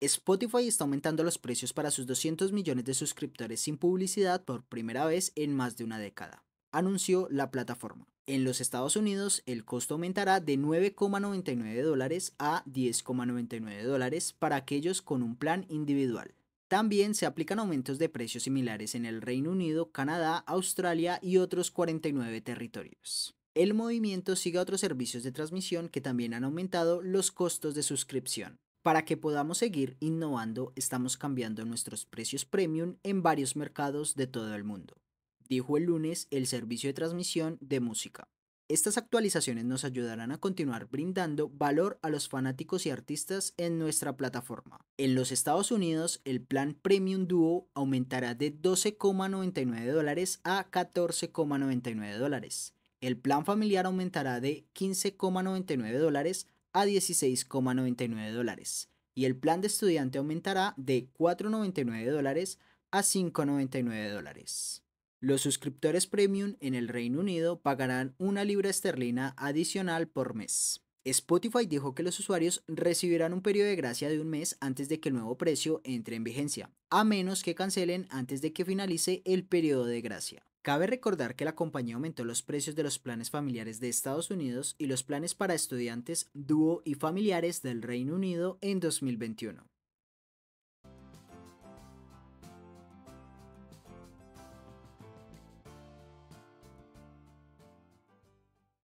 Spotify está aumentando los precios para sus 200 millones de suscriptores sin publicidad por primera vez en más de una década, anunció la plataforma. En los Estados Unidos, el costo aumentará de 9,99 dólares a 10,99 dólares para aquellos con un plan individual. También se aplican aumentos de precios similares en el Reino Unido, Canadá, Australia y otros 49 territorios. El movimiento sigue a otros servicios de transmisión que también han aumentado los costos de suscripción. Para que podamos seguir innovando, estamos cambiando nuestros precios premium en varios mercados de todo el mundo, dijo el lunes el servicio de transmisión de música. Estas actualizaciones nos ayudarán a continuar brindando valor a los fanáticos y artistas en nuestra plataforma. En los Estados Unidos, el plan Premium Duo aumentará de 12,99 dólares a 14,99 dólares. El plan familiar aumentará de 15,99 dólares a 16,99 dólares y el plan de estudiante aumentará de 4,99 dólares a 5,99 dólares. Los suscriptores premium en el Reino Unido pagarán una libra esterlina adicional por mes. Spotify dijo que los usuarios recibirán un periodo de gracia de un mes antes de que el nuevo precio entre en vigencia, a menos que cancelen antes de que finalice el periodo de gracia. Cabe recordar que la compañía aumentó los precios de los planes familiares de Estados Unidos y los planes para estudiantes, dúo y familiares del Reino Unido en 2021.